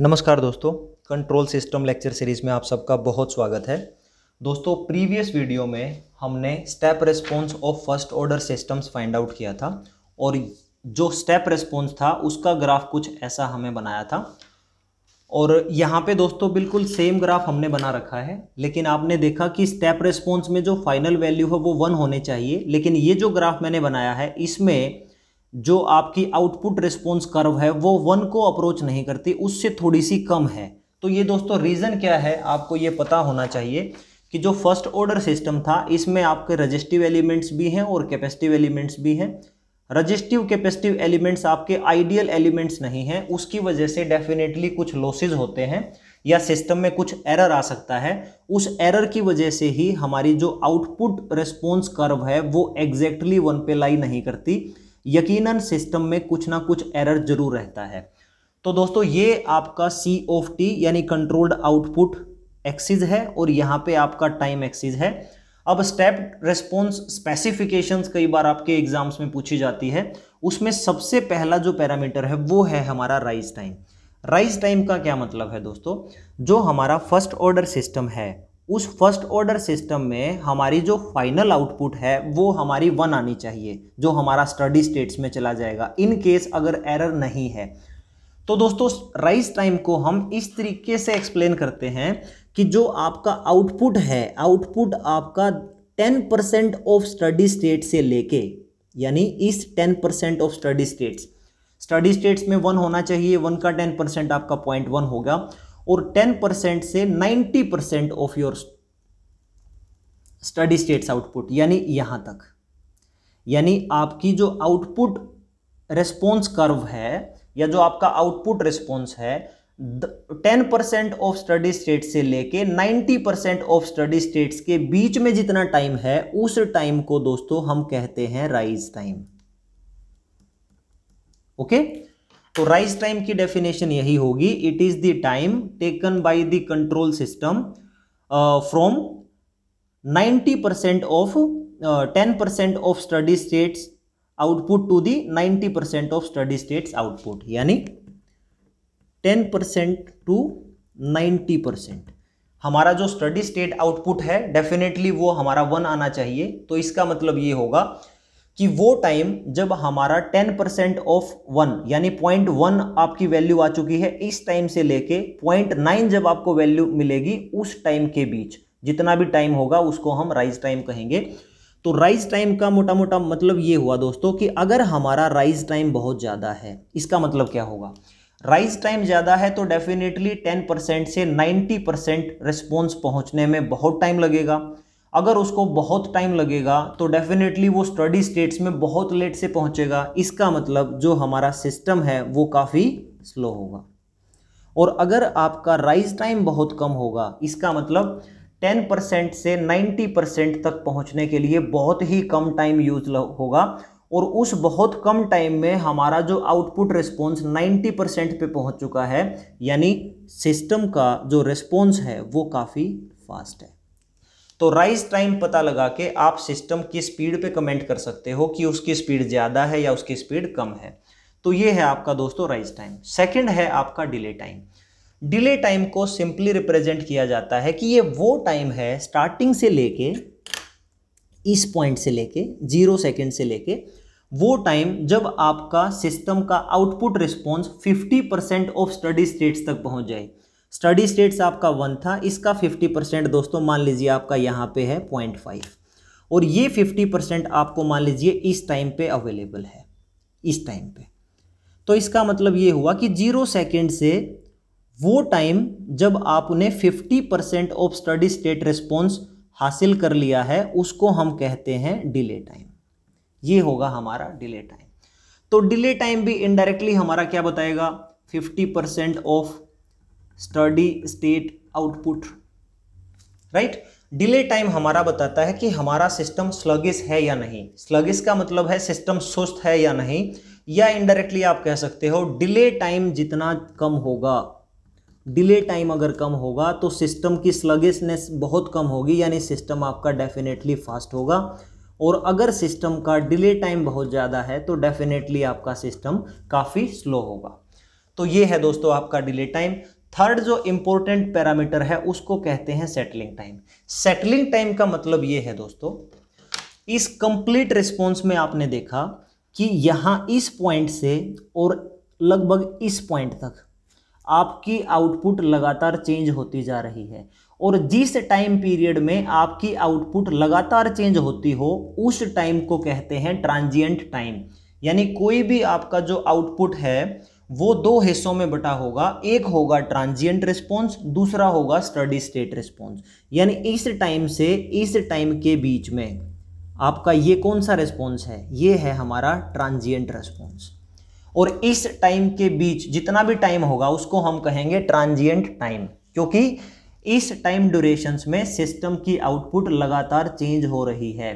नमस्कार दोस्तों control system lecture series में आप सबका बहुत स्वागत है दोस्तों प्रीवियस वीडियो में हमने step response of first order systems find out किया था और जो स्टेप रेस्पॉन्स था उसका ग्राफ कुछ ऐसा हमें बनाया था और यहाँ पे दोस्तों बिल्कुल सेम ग्राफ हमने बना रखा है लेकिन आपने देखा कि स्टेप रिस्पॉन्स में जो फाइनल वैल्यू है वो वन होने चाहिए लेकिन ये जो ग्राफ मैंने बनाया है इसमें जो आपकी आउटपुट रिस्पॉन्स कर्व है वो वन को अप्रोच नहीं करती उससे थोड़ी सी कम है तो ये दोस्तों रीज़न क्या है आपको ये पता होना चाहिए कि जो फर्स्ट ऑर्डर सिस्टम था इसमें आपके रजिस्टिव एलिमेंट्स भी हैं और कैपेसिटिव एलिमेंट्स भी हैं रजिस्टिव कैपेसिटिव एलिमेंट्स आपके आइडियल एलिमेंट्स नहीं हैं उसकी वजह से डेफिनेटली कुछ लॉसेज होते हैं या सिस्टम में कुछ एरर आ सकता है उस एरर की वजह से ही हमारी जो आउटपुट रिस्पॉन्स कर्व है वो एग्जैक्टली वन पे लाई नहीं करती यकीनन सिस्टम में कुछ ना कुछ एरर जरूर रहता है तो दोस्तों ये आपका सी ऑफ टी यानी कंट्रोल्ड आउटपुट एक्सिस है और यहाँ पे आपका टाइम एक्सिस है अब स्टेप रेस्पॉन्स स्पेसिफिकेशंस कई बार आपके एग्जाम्स में पूछी जाती है उसमें सबसे पहला जो पैरामीटर है वो है हमारा राइज टाइम राइज टाइम का क्या मतलब है दोस्तों जो हमारा फर्स्ट ऑर्डर सिस्टम है उस फर्स्ट ऑर्डर सिस्टम में हमारी जो फाइनल आउटपुट है वो हमारी वन आनी चाहिए जो हमारा स्टडी स्टेट्स में चला जाएगा इन केस अगर एरर नहीं है तो दोस्तों राइस टाइम को हम इस तरीके से एक्सप्लेन करते हैं कि जो आपका आउटपुट है आउटपुट आपका ten percent of steady state से लेके यानी इस ten percent of steady states steady states में वन होना चाहिए वन का टेन परसेंट आपका पॉइंट वन होगा और 10 परसेंट से 90 percent of your steady states output यानी यहां तक यानी आपकी जो आउटपुट रेस्पॉन्स कर्व है या जो आपका आउटपुट रेस्पॉन्स है ten percent of steady state से लेके ninety percent of steady states के बीच में जितना टाइम है उस टाइम को दोस्तों हम कहते हैं राइज टाइम ओके okay? तो राइज टाइम की डेफिनेशन यही होगी it is the time taken by the control system from 90 percent of ten percent of steady states output to the 90 percent of steady states output यानी 10 percent to 90 percent हमारा जो steady state output है definitely वो हमारा one आना चाहिए तो इसका मतलब ये होगा कि वो टाइम जब हमारा 10 परसेंट ऑफ वन यानी पॉइंट वन आपकी वैल्यू आ चुकी है इस टाइम से लेके पॉइंट नाइन जब आपको वैल्यू मिलेगी उस टाइम के बीच जितना भी टाइम होगा उसको हम राइज टाइम कहेंगे तो राइज टाइम का मोटा मोटा मतलब ये हुआ दोस्तों कि अगर हमारा राइज टाइम बहुत ज़्यादा है इसका मतलब क्या होगा राइज टाइम ज़्यादा है तो डेफिनेटली 10 परसेंट से 90 परसेंट रिस्पॉन्स पहुँचने में बहुत टाइम लगेगा अगर उसको बहुत टाइम लगेगा तो डेफिनेटली वो स्टडी स्टेट्स में बहुत लेट से पहुंचेगा इसका मतलब जो हमारा सिस्टम है वो काफ़ी स्लो होगा और अगर आपका राइज टाइम बहुत कम होगा इसका मतलब 10 परसेंट से 90 परसेंट तक पहुंचने के लिए बहुत ही कम टाइम यूज होगा और उस बहुत कम टाइम में हमारा जो आउटपुट रिस्पॉन्स 90 परसेंट पे पहुंच चुका है यानी सिस्टम का जो रिस्पॉन्स है वो काफ़ी फास्ट है तो राइज टाइम पता लगा के आप सिस्टम की स्पीड पे कमेंट कर सकते हो कि उसकी स्पीड ज़्यादा है या उसकी स्पीड कम है तो ये है आपका दोस्तों राइज टाइम सेकंड है आपका डिले टाइम डिले टाइम को सिंपली रिप्रेजेंट किया जाता है कि ये वो टाइम है स्टार्टिंग से लेके इस पॉइंट से लेके जीरो सेकेंड से लेके वो टाइम जब आपका सिस्टम का output response fifty percent of steady states तक पहुंच जाए स्टडी स्टेट्स आपका वन था इसका फिफ्टी परसेंट दोस्तों मान लीजिए आपका यहाँ पे है पॉइंट फाइव और ये फिफ्टी परसेंट आपको मान लीजिए इस टाइम पे अवेलेबल है इस टाइम पे तो इसका मतलब ये हुआ कि जीरो सेकेंड से वो टाइम जब आपने fifty percent of steady state response हासिल कर लिया है उसको हम कहते हैं डिले टाइम ये होगा हमारा डिले टाइम तो डिले टाइम भी इनडायरेक्टली हमारा क्या बताएगा 50% of steady state output right delay time हमारा बताता है कि हमारा सिस्टम स्लगिस है या नहीं स्लगिस का मतलब है सिस्टम सुस्त है या नहीं या इनडायरेक्टली आप कह सकते हो डिले टाइम जितना कम होगा डिले टाइम अगर कम होगा तो सिस्टम की स्लगिसनेस बहुत कम होगी यानी सिस्टम आपका डेफिनेटली फास्ट होगा और अगर सिस्टम का डिले टाइम बहुत ज़्यादा है तो डेफिनेटली आपका सिस्टम काफ़ी स्लो होगा तो ये है दोस्तों आपका डिले टाइम थर्ड जो इंपॉर्टेंट पैरामीटर है उसको कहते हैं सेटलिंग टाइम सेटलिंग टाइम का मतलब ये है दोस्तों इस कंप्लीट रिस्पॉन्स में आपने देखा कि यहाँ इस पॉइंट से और लगभग इस पॉइंट तक आपकी आउटपुट लगातार चेंज होती जा रही है और जिस टाइम पीरियड में आपकी आउटपुट लगातार चेंज होती हो उस टाइम को कहते हैं ट्रांजिएंट टाइम यानी कोई भी आपका जो आउटपुट है वो दो हिस्सों में बटा होगा एक होगा ट्रांजिएंट रिस्पॉन्स दूसरा होगा स्टडी स्टेट रिस्पॉन्स यानी इस टाइम से इस टाइम के बीच में आपका ये कौन सा रिस्पॉन्स है ये है हमारा ट्रांजिएंट रिस्पॉन्स और इस टाइम के बीच जितना भी टाइम होगा उसको हम कहेंगे ट्रांजिएंट टाइम क्योंकि इस टाइम ड्यूरेशंस में सिस्टम की आउटपुट लगातार चेंज हो रही है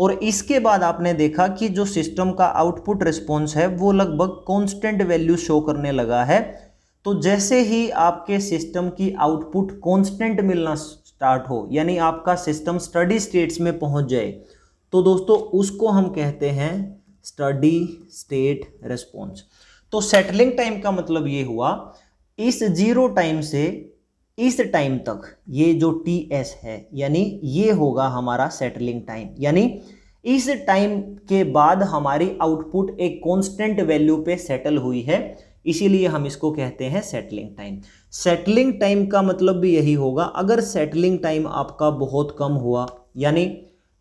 और इसके बाद आपने देखा कि जो सिस्टम का आउटपुट रिस्पॉन्स है वो लगभग कॉन्स्टेंट वैल्यू शो करने लगा है तो जैसे ही आपके सिस्टम की आउटपुट कॉन्स्टेंट मिलना स्टार्ट हो यानी आपका सिस्टम स्टडी स्टेट्स में पहुंच जाए तो दोस्तों उसको हम कहते हैं स्टडी स्टेट रिस्पॉन्स तो सेटलिंग टाइम का मतलब ये हुआ इस जीरो टाइम से इस टाइम तक ये जो टी एस है यानी ये होगा हमारा सेटलिंग टाइम यानी इस टाइम के बाद हमारी आउटपुट एक कांस्टेंट वैल्यू पे सेटल हुई है इसीलिए हम इसको कहते हैं सेटलिंग टाइम सेटलिंग टाइम का मतलब भी यही होगा अगर सेटलिंग टाइम आपका बहुत कम हुआ यानी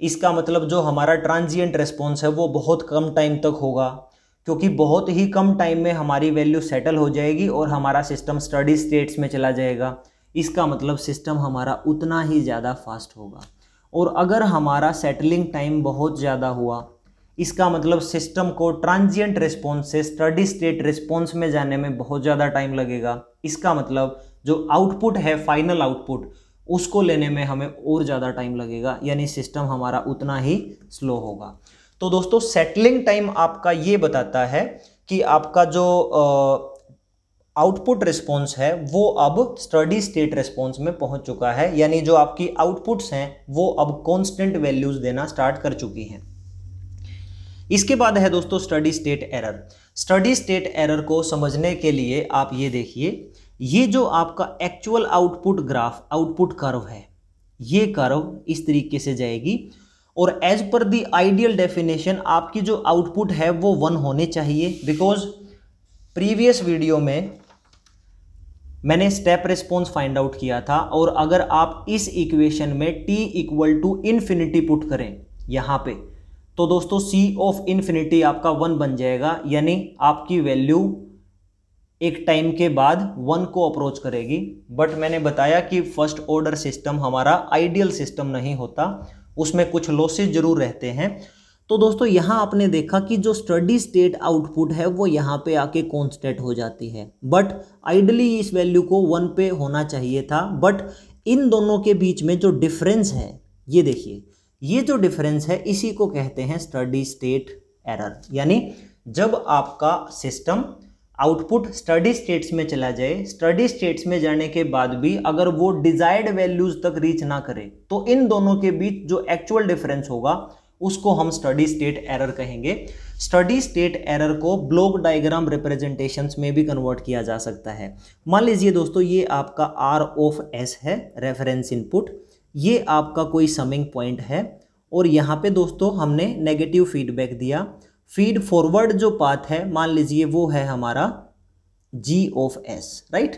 इसका मतलब जो हमारा ट्रांजिएंट रेस्पॉन्स है वो बहुत कम टाइम तक होगा क्योंकि बहुत ही कम टाइम में हमारी वैल्यू सेटल हो जाएगी और हमारा सिस्टम स्टडी स्टेट्स में चला जाएगा इसका मतलब सिस्टम हमारा उतना ही ज़्यादा फास्ट होगा और अगर हमारा सेटलिंग टाइम बहुत ज़्यादा हुआ इसका मतलब सिस्टम को ट्रांजिएंट रिस्पॉन्स से स्टडी स्टेट रिस्पॉन्स में जाने में बहुत ज़्यादा टाइम लगेगा इसका मतलब जो आउटपुट है फाइनल आउटपुट उसको लेने में हमें और ज़्यादा टाइम लगेगा यानी सिस्टम हमारा उतना ही स्लो होगा तो दोस्तों सेटलिंग टाइम आपका ये बताता है कि आपका जो आ, आउटपुट रिस्पॉन्स है वो अब स्टडी स्टेट रिस्पॉन्स में पहुंच चुका है यानी जो आपकी आउटपुट्स हैं वो अब कॉन्स्टेंट वैल्यूज देना स्टार्ट कर चुकी हैं इसके बाद है दोस्तों steady state error steady state error को समझने के लिए आप ये देखिए ये जो आपका actual output graph output curve है ये कर्व इस तरीके से जाएगी और as per the ideal definition आपकी जो आउटपुट है वो वन होने चाहिए बिकॉज प्रीवियस वीडियो में मैंने स्टेप रिस्पॉन्स फाइंड आउट किया था और अगर आप इस इक्वेशन में t equal to infinity put करें यहाँ पे तो दोस्तों c ऑफ इन्फिनिटी आपका वन बन जाएगा यानी आपकी वैल्यू एक टाइम के बाद वन को अप्रोच करेगी बट मैंने बताया कि फर्स्ट ऑर्डर सिस्टम हमारा आइडियल सिस्टम नहीं होता उसमें कुछ लॉसेज जरूर रहते हैं तो दोस्तों यहाँ आपने देखा कि जो स्टडी स्टेट आउटपुट है वो यहाँ पे आके कॉन्स्टेंट हो जाती है बट आइडली इस वैल्यू को वन पे होना चाहिए था बट इन दोनों के बीच में जो डिफरेंस है ये देखिए ये जो डिफरेंस है इसी को कहते हैं स्टडी स्टेट एरर यानी जब आपका सिस्टम आउटपुट स्टडी स्टेट्स में चला जाए स्टडी स्टेट्स में जाने के बाद भी अगर वो डिजायर्ड वैल्यूज तक रीच ना करे तो इन दोनों के बीच जो एक्चुअल डिफरेंस होगा उसको हम स्टडी स्टेट एरर कहेंगे स्टडी स्टेट एरर को ब्लॉक डायग्राम रिप्रेजेंटेशंस में भी कन्वर्ट किया जा सकता है मान लीजिए दोस्तों ये आपका आर ऑफ एस है रेफरेंस इनपुट ये आपका कोई समिंग पॉइंट है और यहाँ पे दोस्तों हमने नेगेटिव फीडबैक दिया फीड फॉरवर्ड जो पाथ है मान लीजिए वो है हमारा जी ऑफ एस राइट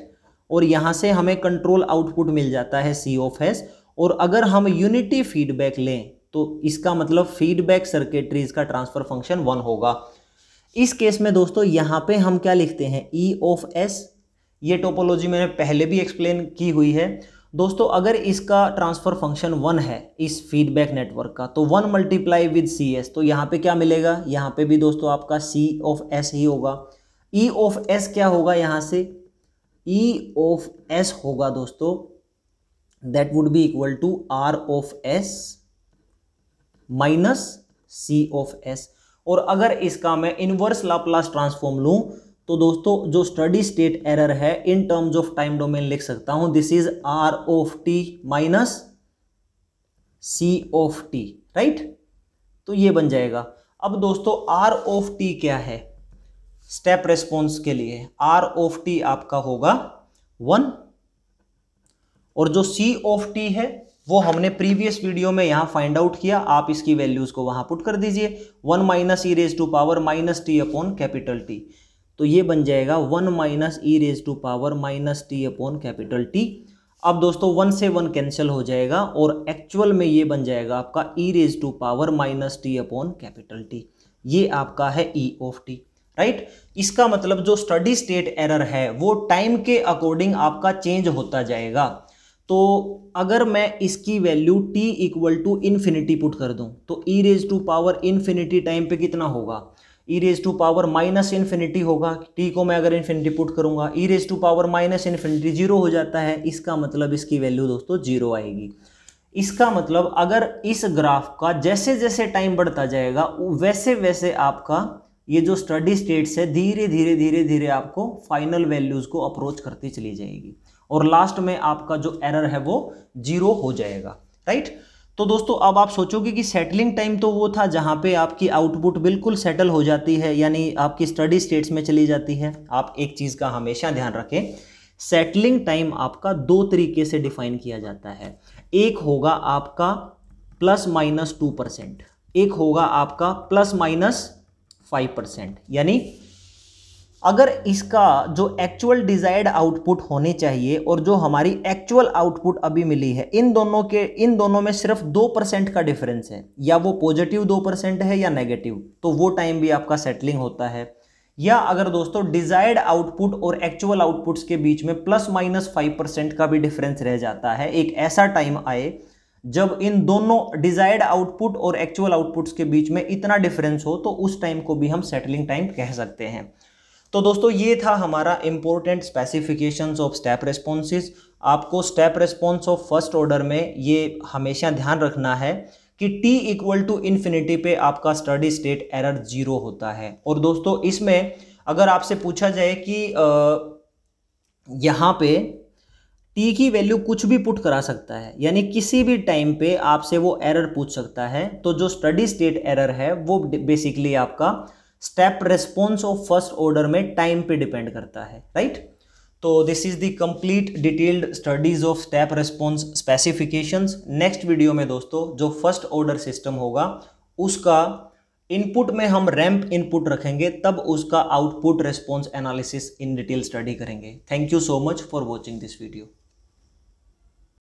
और यहाँ से हमें कंट्रोल आउटपुट मिल जाता है सी ऑफ एस और अगर हम यूनिटी फीडबैक लें तो इसका मतलब फीडबैक सर्किटरीज का ट्रांसफर फंक्शन वन होगा इस केस में दोस्तों यहाँ पे हम क्या लिखते हैं ई ऑफ एस ये टोपोलॉजी मैंने पहले भी एक्सप्लेन की हुई है दोस्तों अगर इसका ट्रांसफर फंक्शन वन है इस फीडबैक नेटवर्क का तो one multiply with C S तो यहाँ पे क्या मिलेगा यहाँ पे भी दोस्तों आपका सी ऑफ एस ही होगा ई ऑफ एस क्या होगा यहाँ से ई ऑफ एस होगा दोस्तों that would be equal to R of S minus C of S और अगर इसका मैं इनवर्स लाप्लास ट्रांसफॉर्म लूँ तो दोस्तों जो स्टडी स्टेट एरर है in terms of time domain लिख सकता हूँ this is R of T minus C of T right तो ये बन जाएगा अब दोस्तों आर ऑफ टी क्या है स्टेप रेस्पॉन्स के लिए आर ऑफ टी आपका होगा वन और जो सी ऑफ टी है वो हमने प्रीवियस वीडियो में यहाँ फाइंड आउट किया आप इसकी वैल्यूज को वहां पुट कर दीजिए one minus e raise to power minus t upon capital T तो ये बन जाएगा one minus e raise to power minus t upon capital T अब दोस्तों वन से वन कैंसिल हो जाएगा और एक्चुअल में ये बन जाएगा आपका e raise to power minus t upon capital T ये आपका है ई ऑफ टी राइट इसका मतलब जो स्टडी स्टेट एरर है वो टाइम के अकॉर्डिंग आपका चेंज होता जाएगा तो अगर मैं इसकी value t equal to infinity put कर दूं तो e raise to power infinity time पे कितना होगा e raise to power minus infinity होगा t को मैं अगर इन्फिनिटी पुट करूंगा e raise to power minus infinity zero हो जाता है इसका मतलब इसकी वैल्यू दोस्तों जीरो आएगी इसका मतलब अगर इस ग्राफ का जैसे जैसे टाइम बढ़ता जाएगा वैसे वैसे आपका ये जो स्टडी स्टेट्स है धीरे धीरे धीरे धीरे आपको फाइनल वैल्यूज़ को अप्रोच करती चली जाएगी और लास्ट में आपका जो एरर है वो जीरो हो जाएगा राइट तो दोस्तों अब आप सोचोगे कि सेटलिंग टाइम तो वो था जहाँ पे आपकी आउटपुट बिल्कुल सेटल हो जाती है यानी आपकी स्टडी स्टेट्स में चली जाती है आप एक चीज़ का हमेशा ध्यान रखें सेटलिंग टाइम आपका दो तरीके से डिफाइन किया जाता है एक होगा आपका प्लस माइनस टू परसेंट एक होगा आपका प्लस माइनस फाइव परसेंट यानी अगर इसका जो एक्चुअल डिजायर्ड आउटपुट होने चाहिए और जो हमारी एक्चुअल आउटपुट अभी मिली है इन दोनों के इन दोनों में सिर्फ दो परसेंट का डिफरेंस है या वो पॉजिटिव दो परसेंट है या नेगेटिव तो वो टाइम भी आपका सेटलिंग होता है या अगर दोस्तों डिजायर्ड आउटपुट और एक्चुअल आउटपुट्स के बीच में प्लस माइनस फाइव परसेंट का भी डिफरेंस रह जाता है एक ऐसा टाइम आए जब इन दोनों डिजायर्ड आउटपुट और एक्चुअल आउटपुट्स के बीच में इतना डिफरेंस हो तो उस टाइम को भी हम सेटलिंग टाइम कह सकते हैं तो दोस्तों ये था हमारा important specifications of step responses आपको step response of first order में ये हमेशा ध्यान रखना है कि t इक्वल टू इन्फिनिटी पे आपका स्टडी स्टेट एरर जीरो होता है और दोस्तों इसमें अगर आपसे पूछा जाए कि यहाँ पे t की वैल्यू कुछ भी पुट करा सकता है यानी किसी भी टाइम पे आपसे वो एरर पूछ सकता है तो जो स्टडी स्टेट एरर है वो बेसिकली आपका step response of first order में टाइम पे डिपेंड करता है राइट तो this is the complete detailed studies of step response specifications next video में दोस्तों जो फर्स्ट ऑर्डर सिस्टम होगा उसका इनपुट में हम रैंप इनपुट रखेंगे तब उसका output response analysis in detail study करेंगे thank you so much for watching this video